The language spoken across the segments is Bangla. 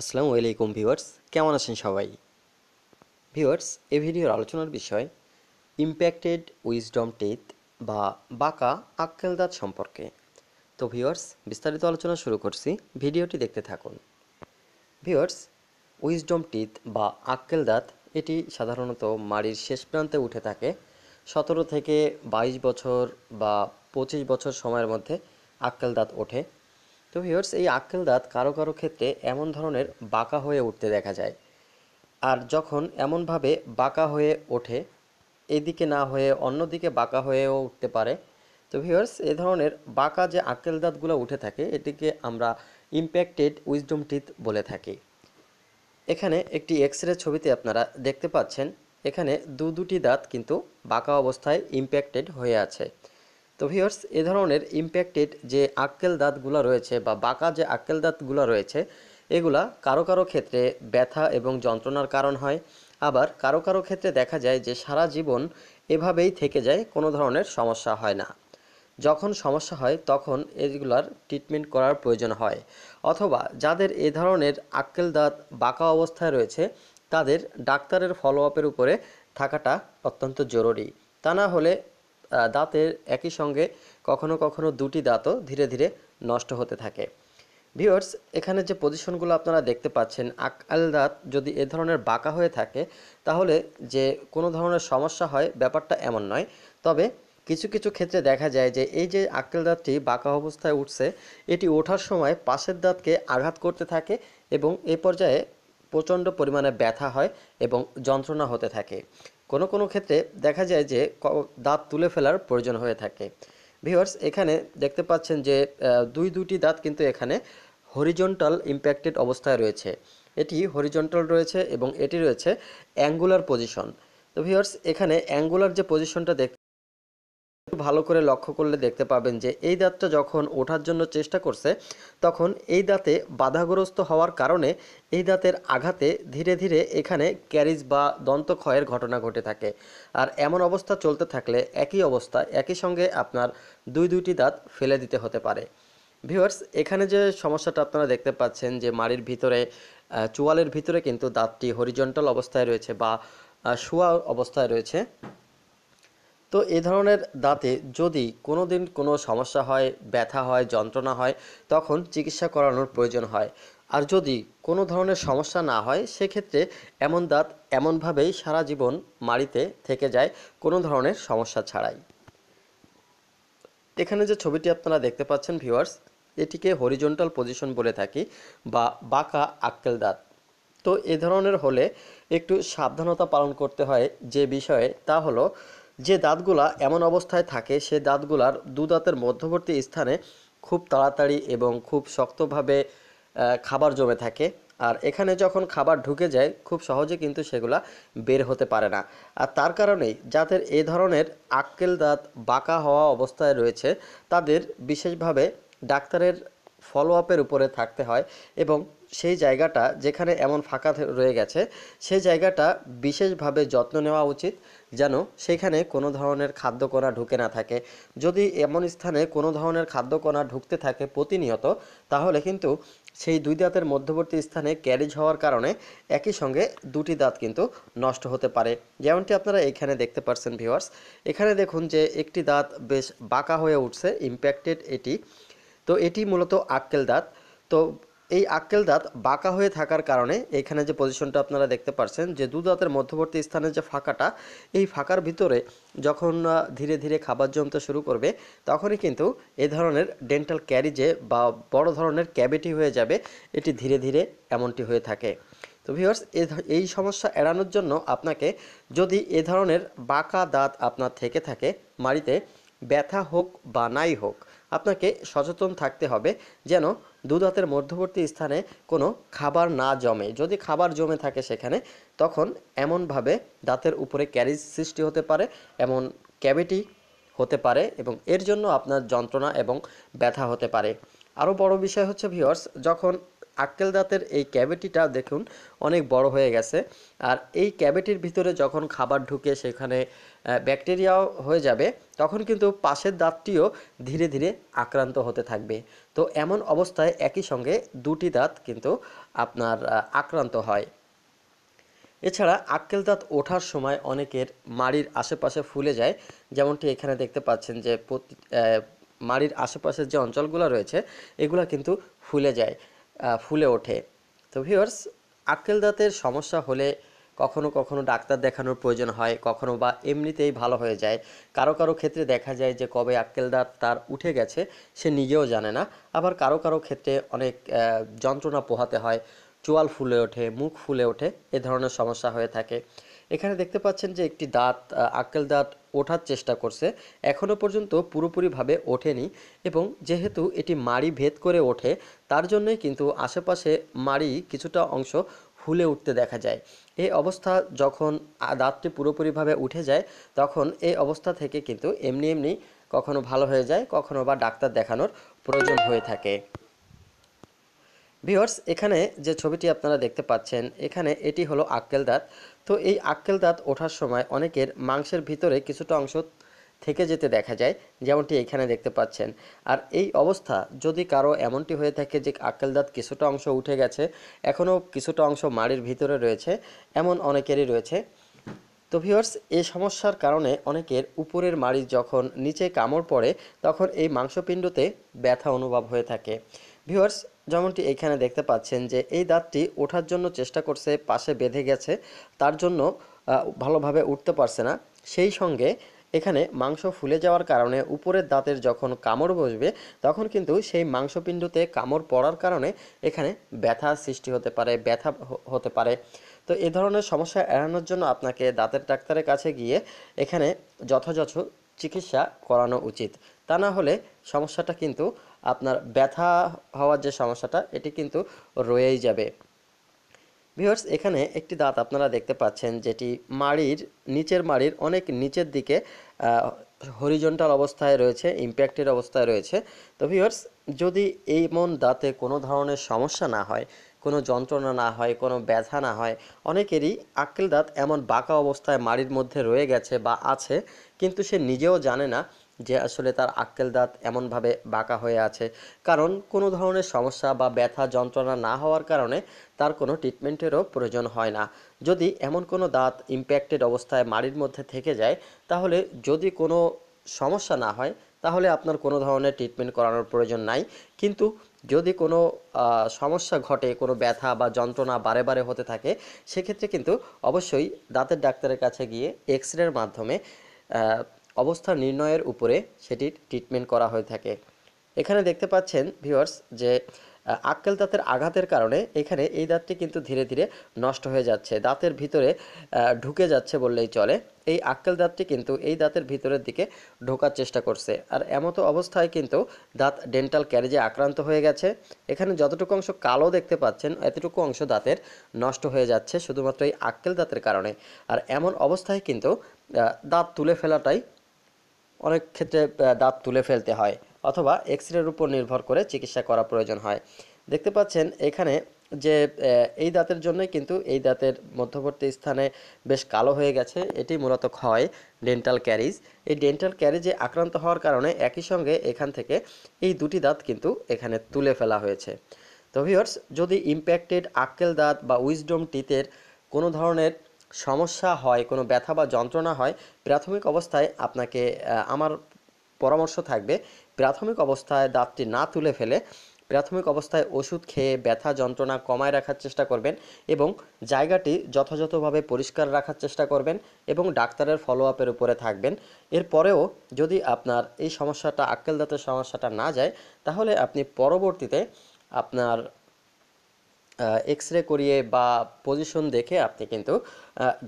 আসসালামু আলাইকুম ভিউয়ার্স কেমন আছেন সবাই ভিউয়ার্স এ ভিডিওর আলোচনার বিষয় ইম্প্যাক্টেড উইজডম টেথ বা বাঁকা আক্কেল দাঁত সম্পর্কে তো ভিউয়ার্স বিস্তারিত আলোচনা শুরু করছি ভিডিওটি দেখতে থাকুন ভিউয়ার্স উইজডম টিথ বা আক্কেল দাঁত এটি সাধারণত মাড়ির শেষ প্রান্তে উঠে থাকে সতেরো থেকে বাইশ বছর বা পঁচিশ বছর সময়ের মধ্যে আক্কেল দাঁত ওঠে তো ভিউয়ার্স এই আক্কেল দাঁত কারো কারো ক্ষেত্রে এমন ধরনের বাঁকা হয়ে উঠতে দেখা যায় আর যখন এমনভাবে বাঁকা হয়ে ওঠে এদিকে না হয়ে অন্যদিকে বাঁকা হয়েও উঠতে পারে তো ভিউয়ার্স এ ধরনের বাঁকা যে আক্কেল দাঁতগুলো উঠে থাকে এটিকে আমরা ইম্প্যাক্টেড উইজডম টিথ বলে থাকি এখানে একটি এক্স রে ছবিতে আপনারা দেখতে পাচ্ছেন এখানে দু দুটি দাঁত কিন্তু বাঁকা অবস্থায় ইম্প্যাক্টেড হয়ে আছে তো ভিওর্স এ ধরনের ইম্প্যাক্টেড যে আক্কেল দাঁতগুলো রয়েছে বা বাঁকা যে আক্কেল দাঁতগুলো রয়েছে এগুলা কারো কারো ক্ষেত্রে ব্যথা এবং যন্ত্রণার কারণ হয় আবার কারো কারো ক্ষেত্রে দেখা যায় যে সারা জীবন এভাবেই থেকে যায় কোনো ধরনের সমস্যা হয় না যখন সমস্যা হয় তখন এগুলার ট্রিটমেন্ট করার প্রয়োজন হয় অথবা যাদের এ ধরনের আক্কেল দাঁত বাঁকা অবস্থায় রয়েছে তাদের ডাক্তারের ফলো আপের উপরে থাকাটা অত্যন্ত জরুরি তা না হলে দাঁতের একই সঙ্গে কখনো কখনো দুটি দাঁতও ধীরে ধীরে নষ্ট হতে থাকে ভিওর্স এখানে যে পজিশনগুলো আপনারা দেখতে পাচ্ছেন আকাল দাঁত যদি এ ধরনের বাঁকা হয়ে থাকে তাহলে যে কোনো ধরনের সমস্যা হয় ব্যাপারটা এমন নয় তবে কিছু কিছু ক্ষেত্রে দেখা যায় যে এই যে আক্কেল দাঁতটি বাঁকা অবস্থায় উঠছে এটি ওঠার সময় পাশের দাঁতকে আঘাত করতে থাকে এবং এ পর্যায়ে প্রচণ্ড পরিমাণে ব্যথা হয় এবং যন্ত্রণা হতে থাকে কোনো কোনো ক্ষেত্রে দেখা যায় যে দাঁত তুলে ফেলার প্রয়োজন হয়ে থাকে ভিওয়ার্স এখানে দেখতে পাচ্ছেন যে দুই দুটি দাঁত কিন্তু এখানে হরিজন্টাল ইম্প্যাক্টেড অবস্থায় রয়েছে এটি হরিজন্টাল রয়েছে এবং এটি রয়েছে অ্যাঙ্গুলার পজিশন তো ভিওর্স এখানে অ্যাঙ্গুলার যে পজিশনটা দেখ ভালো করে লক্ষ্য করলে দেখতে পাবেন যে এই দাঁতটা যখন ওঠার জন্য চেষ্টা করছে তখন এই দাঁতে বাধাগ্রস্ত হওয়ার কারণে এই দাঁতের আঘাতে ধীরে ধীরে এখানে ক্যারিজ বা দন্তক্ষয়ের ঘটনা ঘটে থাকে আর এমন অবস্থা চলতে থাকলে একই অবস্থা একই সঙ্গে আপনার দুই দুইটি দাঁত ফেলে দিতে হতে পারে ভিউয়ার্স এখানে যে সমস্যাটা আপনারা দেখতে পাচ্ছেন যে মাড়ির ভিতরে চোয়ালের ভিতরে কিন্তু দাঁতটি হরিজন্টাল অবস্থায় রয়েছে বা শোয়া অবস্থায় রয়েছে তো এ ধরনের দাঁতে যদি কোনো দিন কোনো সমস্যা হয় ব্যথা হয় যন্ত্রণা হয় তখন চিকিৎসা করানোর প্রয়োজন হয় আর যদি কোনো ধরনের সমস্যা না হয় সেক্ষেত্রে এমন দাঁত এমনভাবেই সারা জীবন মাড়িতে থেকে যায় কোনো ধরনের সমস্যা ছাড়াই এখানে যে ছবিটি আপনারা দেখতে পাচ্ছেন ভিউয়ার্স এটিকে হরিজন্টাল পজিশন বলে থাকি বা বাঁকা আক্কেল দাঁত তো এ ধরনের হলে একটু সাবধানতা পালন করতে হয় যে বিষয়ে তা হলো যে দাঁতগুলা এমন অবস্থায় থাকে সে দাঁতগুলার দু দাঁতের মধ্যবর্তী স্থানে খুব তাড়াতাড়ি এবং খুব শক্তভাবে খাবার জমে থাকে আর এখানে যখন খাবার ঢুকে যায় খুব সহজে কিন্তু সেগুলা বের হতে পারে না আর তার কারণেই যাদের এ ধরনের আক্কেল দাঁত বাঁকা হওয়া অবস্থায় রয়েছে তাদের বিশেষভাবে ডাক্তারের ফলো আপের উপরে থাকতে হয় এবং সেই জায়গাটা যেখানে এমন ফাঁকা রয়ে গেছে সেই জায়গাটা বিশেষভাবে যত্ন নেওয়া উচিত যেন সেখানে কোনো ধরনের খাদ্যকণা ঢুকে না থাকে যদি এমন স্থানে কোনো ধরনের খাদ্যকণা ঢুকতে থাকে প্রতিনিয়ত তাহলে কিন্তু সেই দুই দাঁতের মধ্যবর্তী স্থানে ক্যারিজ হওয়ার কারণে একই সঙ্গে দুটি দাঁত কিন্তু নষ্ট হতে পারে যেমনটি আপনারা এখানে দেখতে পাচ্ছেন ভিউয়ার্স এখানে দেখুন যে একটি দাঁত বেশ বাঁকা হয়ে উঠছে ইম্প্যাক্টেড এটি তো এটি মূলত আক্কেল দাঁত তো এই আক্কেল দাঁত বাঁকা হয়ে থাকার কারণে এখানে যে পজিশনটা আপনারা দেখতে পাচ্ছেন যে দু দাঁতের মধ্যবর্তী স্থানে যে ফাঁকাটা এই ফাঁকার ভিতরে যখন ধীরে ধীরে খাবার জমতে শুরু করবে তখনই কিন্তু এ ধরনের ডেন্টাল ক্যারিজে বা বড় ধরনের ক্যাবিটি হয়ে যাবে এটি ধীরে ধীরে এমনটি হয়ে থাকে তো ভিউয়ার্স এই সমস্যা এড়ানোর জন্য আপনাকে যদি এ ধরনের বাঁকা দাঁত আপনার থেকে থাকে মাড়িতে ব্যথা হোক বা নাই হোক আপনাকে সচেতন থাকতে হবে যেন দুধাতের মধ্যবর্তী স্থানে কোনো খাবার না জমে যদি খাবার জমে থাকে সেখানে তখন এমনভাবে দাঁতের উপরে ক্যারিজ সৃষ্টি হতে পারে এমন ক্যাভিটি হতে পারে এবং এর জন্য আপনার যন্ত্রণা এবং ব্যথা হতে পারে আরও বড় বিষয় হচ্ছে ভিওর্স যখন আক্কেল দাঁতের এই ক্যাভিটিটা দেখুন অনেক বড় হয়ে গেছে আর এই ক্যাভিটির ভিতরে যখন খাবার ঢুকে সেখানে ব্যাকটেরিয়াও হয়ে যাবে তখন কিন্তু পাশের দাঁতটিও ধীরে ধীরে আক্রান্ত হতে থাকবে তো এমন অবস্থায় একই সঙ্গে দুটি দাঁত কিন্তু আপনার আক্রান্ত হয় এছাড়া আক্কেল দাঁত ওঠার সময় অনেকের মাড়ির আশেপাশে ফুলে যায় যেমনটি এখানে দেখতে পাচ্ছেন যে মাড়ির আশেপাশের যে অঞ্চলগুলো রয়েছে এগুলো কিন্তু ফুলে যায় ফুলে ওঠে তো ভিউয়ার্স আক্কেল দাঁতের সমস্যা হলে কখনো কখনো ডাক্তার দেখানোর প্রয়োজন হয় কখনো বা এমনিতেই ভালো হয়ে যায় কারো কারো ক্ষেত্রে দেখা যায় যে কবে আক্কেল দাঁত তার উঠে গেছে সে নিজেও জানে না আবার কারো কারো ক্ষেত্রে অনেক যন্ত্রণা পোহাতে হয় চোয়াল ফুলে ওঠে মুখ ফুলে ওঠে এ ধরনের সমস্যা হয়ে থাকে এখানে দেখতে পাচ্ছেন যে একটি দাঁত আক্কেল দাঁত ওঠার চেষ্টা করছে এখনও পর্যন্ত পুরোপুরিভাবে ওঠেনি এবং যেহেতু এটি মাড়ি ভেদ করে ওঠে তার জন্যই কিন্তু আশেপাশে মাড়ি কিছুটা অংশ ফুলে উঠতে দেখা যায় এই অবস্থা যখন দাঁতটি পুরোপুরিভাবে উঠে যায় তখন এই অবস্থা থেকে কিন্তু এমনি এমনি কখনো ভালো হয়ে যায় কখনো বা ডাক্তার দেখানোর প্রয়োজন হয়ে থাকে ভিওর্স এখানে যে ছবিটি আপনারা দেখতে পাচ্ছেন এখানে এটি হলো আক্কেল দাঁত তো এই আক্কেল দাঁত ওঠার সময় অনেকের মাংসের ভিতরে কিছুটা অংশ থেকে যেতে দেখা যায় যেমনটি এখানে দেখতে পাচ্ছেন আর এই অবস্থা যদি কারো এমনটি হয়ে থাকে যে আক্কেল দাঁত কিছুটা অংশ উঠে গেছে এখনও কিছুটা অংশ মাড়ির ভিতরে রয়েছে এমন অনেকেরই রয়েছে তো ভিওর্স এই সমস্যার কারণে অনেকের উপরের মাড়ি যখন নিচে কামড় পড়ে তখন এই মাংসপিণ্ডতে ব্যথা অনুভব হয়ে থাকে ভিউয়ার্স যেমনটি এখানে দেখতে পাচ্ছেন যে এই দাঁতটি ওঠার জন্য চেষ্টা করছে পাশে বেঁধে গেছে তার জন্য ভালোভাবে উঠতে পারছে না সেই সঙ্গে এখানে মাংস ফুলে যাওয়ার কারণে উপরের দাঁতের যখন কামড় বসবে তখন কিন্তু সেই মাংসপিণ্ডতে কামড় পড়ার কারণে এখানে ব্যথা সৃষ্টি হতে পারে ব্যথা হতে পারে তো এ ধরনের সমস্যা এড়ানোর জন্য আপনাকে দাঁতের ডাক্তারের কাছে গিয়ে এখানে যথাযথ চিকিৎসা করানো উচিত তা না হলে সমস্যাটা কিন্তু আপনার ব্যথা হওয়ার যে সমস্যাটা এটি কিন্তু রয়েই যাবে ভিউয়ার্স এখানে একটি দাঁত আপনারা দেখতে পাচ্ছেন যেটি মাড়ির নিচের মাড়ির অনেক নিচের দিকে হরিজন্টাল অবস্থায় রয়েছে ইম্প্যাক্টের অবস্থায় রয়েছে তো ভিউয়ার্স যদি এই মন দাঁতে কোনো ধরনের সমস্যা না হয় কোনো যন্ত্রণা না হয় কোনো ব্যথা না হয় অনেকেরই আক্কেল দাঁত এমন বাঁকা অবস্থায় মাড়ির মধ্যে রয়ে গেছে বা আছে কিন্তু সে নিজেও জানে না যে আসলে তার আক্কেল দাঁত এমনভাবে বাঁকা হয়ে আছে কারণ কোনো ধরনের সমস্যা বা ব্যথা যন্ত্রণা না হওয়ার কারণে তার কোনো ট্রিটমেন্টেরও প্রয়োজন হয় না যদি এমন কোনো দাঁত ইম্প্যাক্টেড অবস্থায় মাড়ির মধ্যে থেকে যায় তাহলে যদি কোনো সমস্যা না হয় তাহলে আপনার কোনো ধরনের ট্রিটমেন্ট করানোর প্রয়োজন নাই কিন্তু যদি কোনো সমস্যা ঘটে কোনো ব্যথা বা যন্ত্রণা বারে বারে হতে থাকে সেক্ষেত্রে কিন্তু অবশ্যই দাঁতের ডাক্তারের কাছে গিয়ে এক্স রের মাধ্যমে অবস্থা নির্ণয়ের উপরে সেটির ট্রিটমেন্ট করা হয়ে থাকে এখানে দেখতে পাচ্ছেন ভিউয়ার্স যে আক্কেল দাঁতের আঘাতের কারণে এখানে এই দাঁতটি কিন্তু ধীরে ধীরে নষ্ট হয়ে যাচ্ছে দাঁতের ভিতরে ঢুকে যাচ্ছে বললেই চলে এই আক্কেল দাঁতটি কিন্তু এই দাঁতের ভিতরের দিকে ঢোকার চেষ্টা করছে আর এমতো অবস্থায় কিন্তু দাঁত ডেন্টাল ক্যারেজে আক্রান্ত হয়ে গেছে এখানে যতটুকু অংশ কালো দেখতে পাচ্ছেন এতটুকু অংশ দাঁতের নষ্ট হয়ে যাচ্ছে শুধুমাত্র এই আক্কেল দাঁতের কারণে আর এমন অবস্থায় কিন্তু দাঁত তুলে ফেলাটাই অনেক ক্ষেত্রে দাঁত তুলে ফেলতে হয় অথবা এক্সরের উপর নির্ভর করে চিকিৎসা করা প্রয়োজন হয় দেখতে পাচ্ছেন এখানে যে এই দাঁতের জন্যই কিন্তু এই দাঁতের মধ্যবর্তী স্থানে বেশ কালো হয়ে গেছে এটি মূলত ক্ষয় ডেন্টাল ক্যারিজ এই ডেন্টাল ক্যারিজে আক্রান্ত হওয়ার কারণে একই সঙ্গে এখান থেকে এই দুটি দাঁত কিন্তু এখানে তুলে ফেলা হয়েছে তো ভিওর্স যদি ইম্প্যাক্টেড আক্কেল দাঁত বা উইজডম টিথের কোনো ধরনের সমস্যা হয় কোনো ব্যথা বা যন্ত্রণা হয় প্রাথমিক অবস্থায় আপনাকে আমার পরামর্শ থাকবে প্রাথমিক অবস্থায় দাঁতটি না তুলে ফেলে প্রাথমিক অবস্থায় ওষুধ খেয়ে ব্যথা যন্ত্রণা কমায় রাখার চেষ্টা করবেন এবং জায়গাটি যথাযথভাবে পরিষ্কার রাখার চেষ্টা করবেন এবং ডাক্তারের ফলো আপের উপরে থাকবেন এরপরেও যদি আপনার এই সমস্যাটা আক্কেল দাঁতের সমস্যাটা না যায় তাহলে আপনি পরবর্তীতে আপনার এক্স রে করিয়ে বা পজিশন দেখে আপনি কিন্তু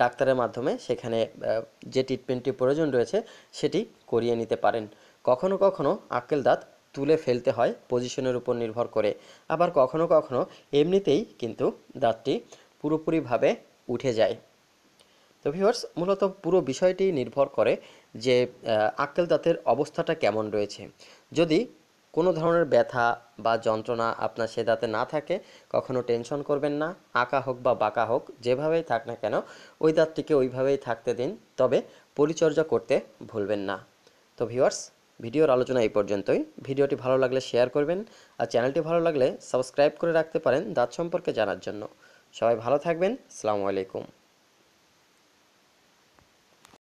ডাক্তারের মাধ্যমে সেখানে যে ট্রিটমেন্টটি প্রয়োজন রয়েছে সেটি করিয়ে নিতে পারেন কখনো কখনো আকেল দাঁত তুলে ফেলতে হয় পজিশনের উপর নির্ভর করে আবার কখনো কখনো এমনিতেই কিন্তু দাঁতটি পুরোপুরিভাবে উঠে যায় তো ভিওর্স মূলত পুরো বিষয়টি নির্ভর করে যে আকেল দাঁতের অবস্থাটা কেমন রয়েছে যদি কোনো ধরনের ব্যথা বা যন্ত্রণা আপনার সে দাঁতে না থাকে কখনো টেনশন করবেন না আঁকা হোক বা বাঁকা হোক যেভাবেই থাক না কেন ওই দাঁতটিকে ওইভাবেই থাকতে দিন তবে পরিচর্যা করতে ভুলবেন না তো ভিওয়ার্স ভিডিওর আলোচনা এই পর্যন্তই ভিডিওটি ভালো লাগলে শেয়ার করবেন আর চ্যানেলটি ভালো লাগলে সাবস্ক্রাইব করে রাখতে পারেন দাঁত সম্পর্কে জানার জন্য সবাই ভালো থাকবেন সালামু আলাইকুম